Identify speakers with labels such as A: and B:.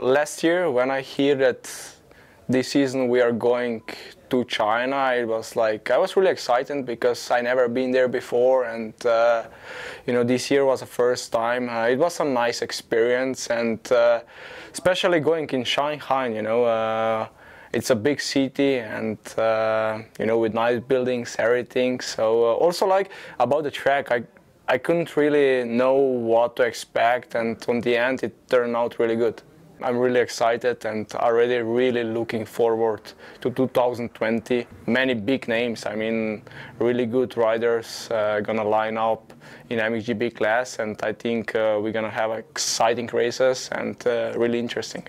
A: Last year, when I hear that this season we are going to China, it was like I was really excited because I never been there before, and uh, you know this year was the first time. Uh, it was a nice experience, and uh, especially going in Shanghai, you know. Uh, it's a big city and uh, you know with nice buildings everything so uh, also like about the track I, I couldn't really know what to expect and on the end it turned out really good I'm really excited and already really looking forward to 2020. Many big names, I mean, really good riders uh, gonna line up in MXGP class, and I think uh, we're gonna have exciting races and uh, really interesting.